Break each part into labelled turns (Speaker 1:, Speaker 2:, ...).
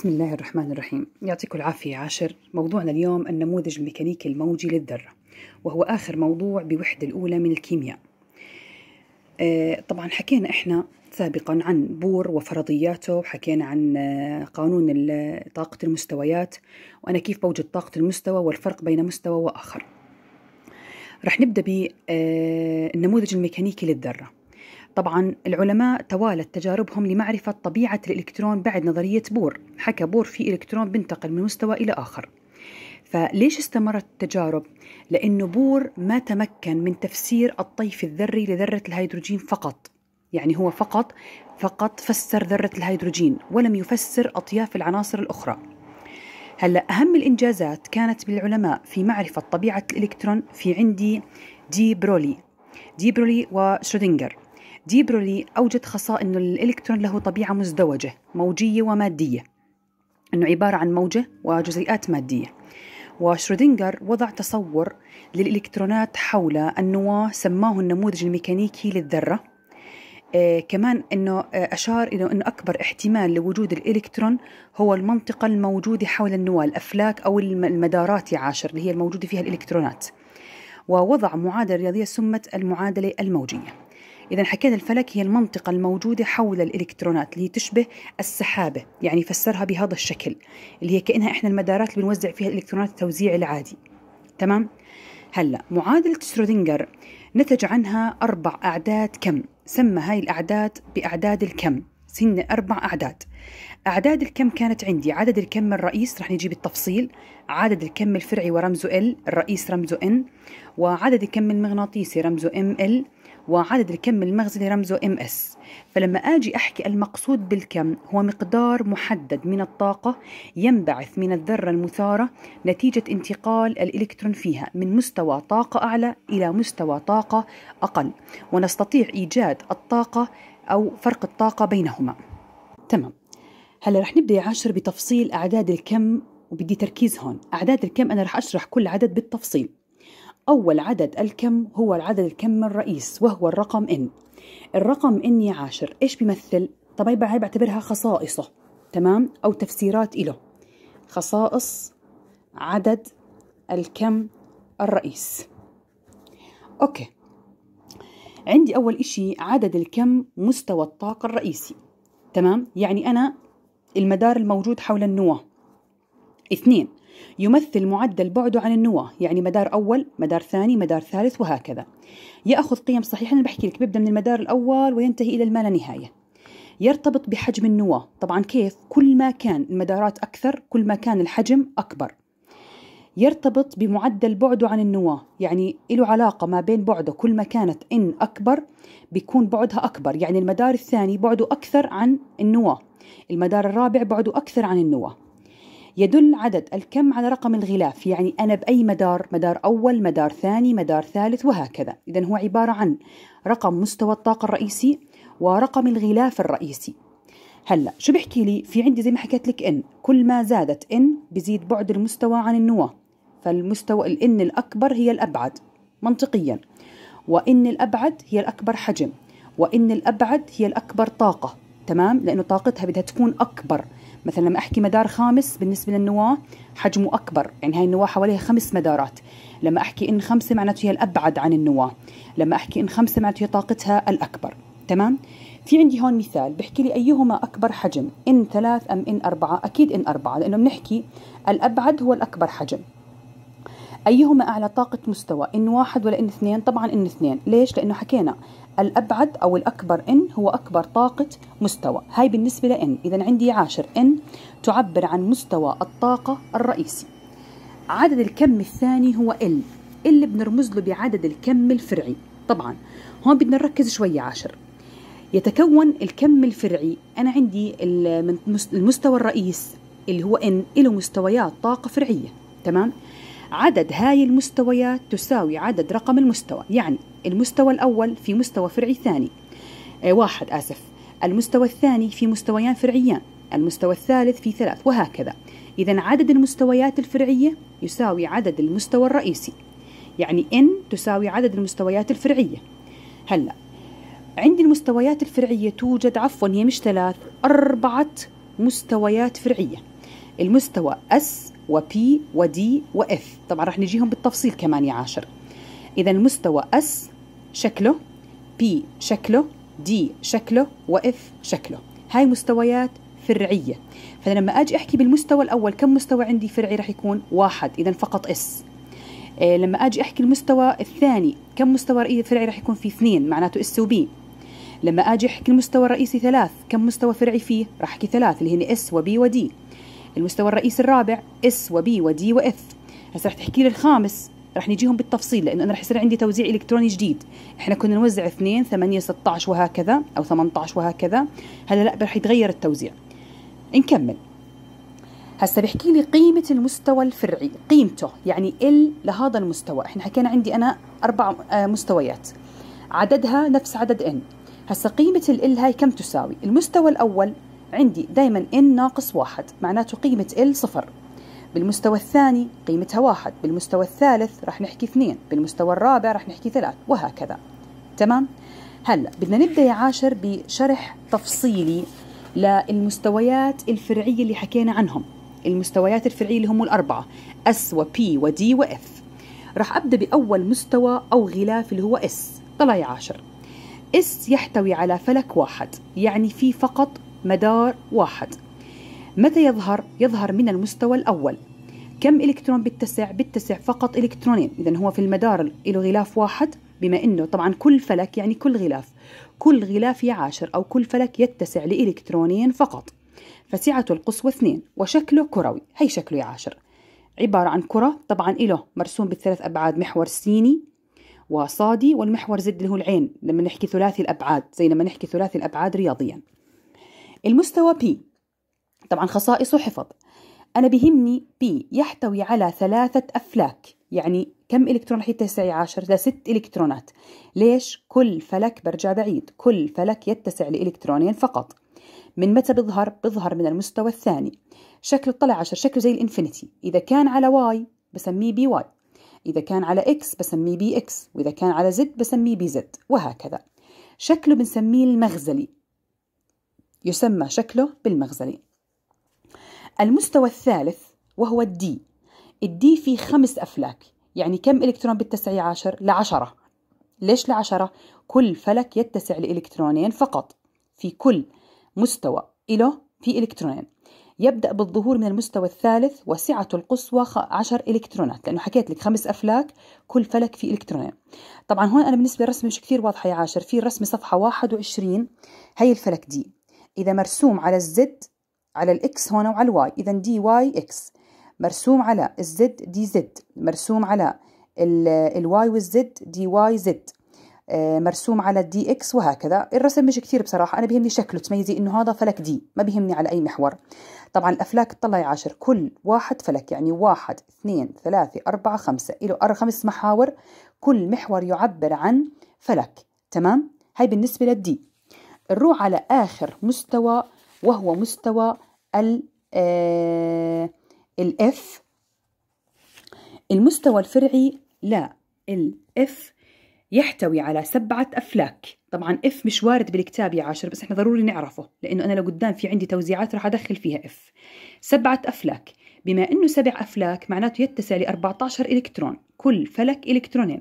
Speaker 1: بسم الله الرحمن الرحيم يعطيكم العافية عاشر موضوعنا اليوم النموذج الميكانيكي الموجي للذرة وهو آخر موضوع بوحدة الأولى من الكيمياء آه، طبعا حكينا إحنا سابقا عن بور وفرضياته وحكينا عن آه، قانون طاقة المستويات وأنا كيف بوجد طاقة المستوى والفرق بين مستوى وآخر رح نبدأ بالنموذج آه، الميكانيكي للذرة طبعا العلماء توالت تجاربهم لمعرفة طبيعة الإلكترون بعد نظرية بور حكى بور في إلكترون بنتقل من مستوى إلى آخر فليش استمرت التجارب؟ لأنه بور ما تمكن من تفسير الطيف الذري لذرة الهيدروجين فقط يعني هو فقط فقط فسر ذرة الهيدروجين ولم يفسر أطياف العناصر الأخرى هلا أهم الإنجازات كانت بالعلماء في معرفة طبيعة الإلكترون في عندي دي برولي دي برولي وشرودنجر دي برولي أوجد خصاء أنه الإلكترون له طبيعة مزدوجة موجية ومادية أنه عبارة عن موجة وجزيئات مادية وشرودينجر وضع تصور للإلكترونات حول النواة سماه النموذج الميكانيكي للذرة آه كمان انه آه، اشار الى انه اكبر احتمال لوجود الالكترون هو المنطقه الموجوده حول النواه الافلاك او المدارات عاشر اللي هي الموجوده فيها الالكترونات ووضع معادله رياضيه سمت المعادله الموجيه إذا حكينا الفلك هي المنطقة الموجودة حول الإلكترونات اللي تشبه السحابة يعني فسرها بهذا الشكل اللي هي كأنها إحنا المدارات اللي بنوزع فيها الإلكترونات التوزيع العادي تمام؟ هلا معادلة شرودنجر نتج عنها أربع أعداد كم سمى هاي الأعداد بأعداد الكم سن أربع أعداد أعداد الكم كانت عندي عدد الكم الرئيس رح نجيب التفصيل عدد الكم الفرعي ورمزه L الرئيس رمزه N وعدد الكم المغناطيسي رمزه ML وعدد الكم المغزي رمزه ام اس فلما اجي احكي المقصود بالكم هو مقدار محدد من الطاقه ينبعث من الذره المثاره نتيجه انتقال الالكترون فيها من مستوى طاقه اعلى الى مستوى طاقه اقل ونستطيع ايجاد الطاقه او فرق الطاقه بينهما تمام هلا رح نبدا يا عاشر بتفصيل اعداد الكم وبدي تركيز هون اعداد الكم انا رح اشرح كل عدد بالتفصيل أول عدد الكم هو العدد الكم الرئيس وهو الرقم n الرقم n عاشر إيش بيمثل؟ طبعا هي بعتبرها خصائصه تمام أو تفسيرات إله خصائص عدد الكم الرئيس أوكي عندي أول إشي عدد الكم مستوى الطاقة الرئيسي تمام يعني أنا المدار الموجود حول النواة اثنين يمثل معدل بعده عن النواة يعني مدار أول مدار ثاني مدار ثالث وهكذا يأخذ قيم صحيحة أنا بحكي لك بيبدأ من المدار الأول وينتهي إلى المال نهاية يرتبط بحجم النواة طبعا كيف كل ما كان المدارات أكثر كل ما كان الحجم أكبر يرتبط بمعدل بعده عن النواة يعني له علاقة ما بين بعده كل ما كانت إن أكبر بيكون بعدها أكبر يعني المدار الثاني بعده أكثر عن النواة المدار الرابع بعده أكثر عن النواة يدل عدد الكم على رقم الغلاف يعني أنا بأي مدار مدار أول مدار ثاني مدار ثالث وهكذا إذا هو عبارة عن رقم مستوى الطاقة الرئيسي ورقم الغلاف الرئيسي هلا شو بحكي لي في عندي زي ما حكيت لك ان كل ما زادت ان بزيد بعد المستوى عن النواه فالمستوى الان الاكبر هي الابعد منطقيا وان الابعد هي الاكبر حجم وان الابعد هي الاكبر طاقه تمام لانه طاقتها بدها تكون اكبر مثلا لما احكي مدار خامس بالنسبه للنواه حجمه اكبر يعني هاي النواه حواليها خمس مدارات لما احكي ان خمسه معناته هي الابعد عن النواه لما احكي ان خمسه معناته هي طاقتها الاكبر تمام في عندي هون مثال بحكي لي أيهما أكبر حجم إن ثلاث أم إن أربعة أكيد إن أربعة لأنه بنحكي الأبعد هو الأكبر حجم ايهما اعلى طاقه مستوى ان واحد ولا ان اثنين طبعا ان اثنين ليش لانه حكينا الابعد او الاكبر ان هو اكبر طاقه مستوى هاي بالنسبه لان اذا عندي عاشر ان تعبر عن مستوى الطاقه الرئيسي عدد الكم الثاني هو ال اللي بنرمز له بعدد الكم الفرعي طبعا هون بدنا نركز شوية عاشر يتكون الكم الفرعي أنا عندي المستوى الرئيس اللي هو إن له مستويات طاقة فرعية تمام عدد هاي المستويات تساوي عدد رقم المستوى يعني المستوى الأول في مستوى فرعي ثاني إيه، واحد آسف المستوى الثاني في مستويان فرعيان المستوى الثالث في ثلاث وهكذا إذا عدد المستويات الفرعية يساوي عدد المستوى الرئيسي يعني n تساوي عدد المستويات الفرعية هلأ عند المستويات الفرعية توجد عفوا هي مش ثلاث أربعة مستويات فرعية المستوى S وبي ودي واف طبعا رح نجيهم بالتفصيل كمان يا عاشر اذا المستوى اس شكله بي شكله دي شكله واف شكله هاي مستويات فرعية فلما أجي أحكي بالمستوى الأول كم مستوى عندي فرعي رح يكون واحد إذا فقط اس إيه لما أجي أحكي المستوى الثاني كم مستوى رئيسي فرعي رح يكون فيه اثنين معناته اس وبي لما أجي أحكي المستوى الرئيسي ثلاث كم مستوى فرعي فيه رح أحكي ثلاث اللي هن اس وبي ودي المستوى الرئيسي الرابع اس وبي ودي واف هسه رح تحكي لي الخامس رح نجيهم بالتفصيل لانه انا رح يصير عندي توزيع الكتروني جديد احنا كنا نوزع 2 8 16 وهكذا او 18 وهكذا هلا لا رح يتغير التوزيع نكمل هسه بحكي لي قيمة المستوى الفرعي قيمته يعني ال لهذا المستوى احنا حكينا عندي انا اربع آه، مستويات عددها نفس عدد ان هسه قيمة ال هاي كم تساوي المستوى الاول عندي دايما n ناقص واحد معناته قيمة l صفر بالمستوى الثاني قيمتها واحد بالمستوى الثالث راح نحكي اثنين بالمستوى الرابع راح نحكي ثلاث وهكذا تمام هلا بدنا نبدا يا عاشر بشرح تفصيلي للمستويات الفرعية اللي حكينا عنهم المستويات الفرعية اللي هم الأربعة S و P و D و F راح أبدأ بأول مستوى أو غلاف اللي هو S طلع يا عاشر S يحتوي على فلك واحد يعني في فقط مدار واحد متى يظهر؟ يظهر من المستوى الأول كم إلكترون بيتسع؟ بيتسع فقط إلكترونين إذا هو في المدار له غلاف واحد بما أنه طبعا كل فلك يعني كل غلاف كل غلاف يعاشر أو كل فلك يتسع لإلكترونين فقط فسعته القصوى اثنين وشكله كروي هي شكله يعاشر عبارة عن كرة طبعا له مرسوم بالثلاث أبعاد محور سيني وصادي والمحور زد اللي هو العين لما نحكي ثلاثي الأبعاد زي لما نحكي ثلاثي الأبعاد رياضيا المستوى P طبعا خصائصه حفظ أنا بهمني P يحتوي على ثلاثة أفلاك يعني كم إلكترون رح يتسع عشر لست إلكترونات ليش؟ كل فلك برجع بعيد كل فلك يتسع لإلكترونين فقط من متى بظهر؟ بظهر من المستوى الثاني شكل الطلع عشر شكله زي الانفينيتي إذا كان على واي بسميه بي واي إذا كان على إكس بسميه بي إكس وإذا كان على زد بسميه بي زد وهكذا شكله بنسميه المغزلي يسمى شكله بالمغزلي المستوى الثالث وهو الدي الدي فيه خمس أفلاك يعني كم إلكترون بالتسعي عشر لعشرة ليش لعشرة؟ كل فلك يتسع لإلكترونين فقط في كل مستوى له في إلكترونين يبدأ بالظهور من المستوى الثالث وسعته القصوى عشر إلكترونات لأنه حكيت لك خمس أفلاك كل فلك فيه إلكترونين طبعا هون أنا بالنسبة للرسمة مش كثير واضحة يا عاشر في الرسمة صفحة 21 هي الفلك دي إذا مرسوم على الزد على الإكس هنا وعلى الواي إذا دي واي إكس مرسوم على الزد دي زد مرسوم على الواي والزد دي واي زد مرسوم على الدي اكس وهكذا الرسم مش كثير بصراحة أنا بيهمني شكله تميزي إنه هذا فلك دي ما بيهمني على أي محور طبعا الأفلاك تطلع يا عشر كل واحد فلك يعني واحد اثنين ثلاثة أربعة خمسة له خمس محاور كل محور يعبر عن فلك تمام هاي بالنسبة للدي نروح على آخر مستوى وهو مستوى ال آه، الاف المستوى الفرعي لا الاف يحتوي على سبعة أفلاك طبعا اف مش وارد بالكتاب يا عاشر بس احنا ضروري نعرفه لأنه أنا لقدام في عندي توزيعات راح أدخل فيها اف سبعة أفلاك بما أنه سبع أفلاك معناته يتسع ل 14 إلكترون كل فلك إلكترونين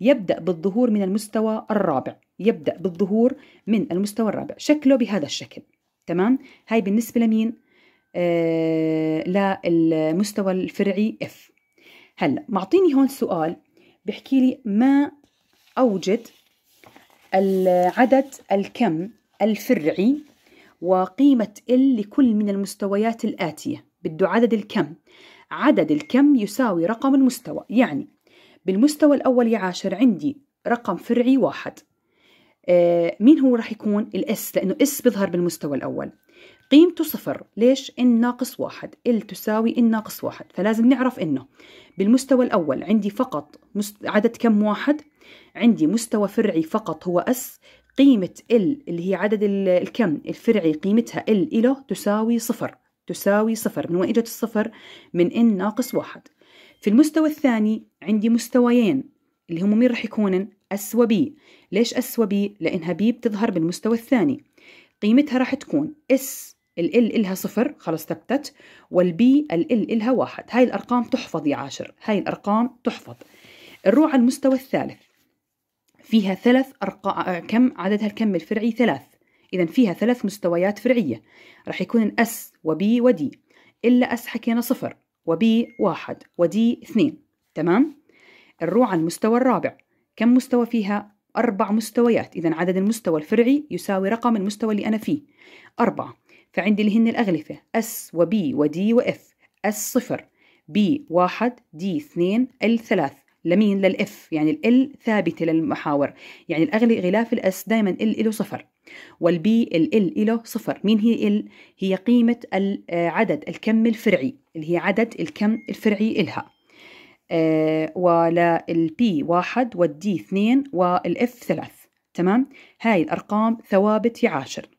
Speaker 1: يبدأ بالظهور من المستوى الرابع يبدأ بالظهور من المستوى الرابع شكله بهذا الشكل تمام هاي بالنسبة لمين آه للمستوى الفرعي F هلا معطيني هون سؤال بحكي لي ما أوجد العدد الكم الفرعي وقيمة ال لكل من المستويات الآتية بده عدد الكم عدد الكم يساوي رقم المستوى يعني بالمستوى الأول يا عاشر عندي رقم فرعي واحد آه، مين هو راح يكون الاس لأنه اس بيظهر بالمستوى الأول قيمته صفر ليش؟ ان ناقص واحد ال تساوي ان ناقص واحد فلازم نعرف انه بالمستوى الأول عندي فقط عدد كم واحد عندي مستوى فرعي فقط هو اس قيمة ال اللي هي عدد الكم الفرعي قيمتها ال له تساوي صفر تساوي صفر من وين إجت الصفر؟ من ان ناقص واحد في المستوى الثاني عندي مستويين اللي هم مين راح يكونن؟ أسوبي ليش أسوبي؟ لأنها بي بتظهر بالمستوى الثاني قيمتها راح تكون اس ال L إلها صفر خلص ثبتت والبي ال L إلها واحد هاي الأرقام تحفظ يا عاشر هاي الأرقام تحفظ نروح على المستوى الثالث فيها ثلاث أرقام آه، كم عددها الكم الفرعي ثلاث إذا فيها ثلاث مستويات فرعية راح يكون الأس وبي ودي إلا أس حكينا صفر وبي واحد ودي اثنين تمام؟ نروح على المستوى الرابع كم مستوى فيها؟ أربع مستويات إذا عدد المستوى الفرعي يساوي رقم المستوى اللي أنا فيه أربعة فعندي اللي هن الأغلفة S و B و D و F S صفر B واحد D اثنين L ثلاث لمين للإف يعني ال ثابتة للمحاور يعني الأغلي غلاف الأس دائما ال له صفر والبي ال له صفر مين هي ال هي قيمة العدد آه، الكم الفرعي اللي هي عدد الكم الفرعي إلها آه، ولا البي واحد والدي اثنين والإف ثلاث تمام هاي الأرقام ثوابت في عاشر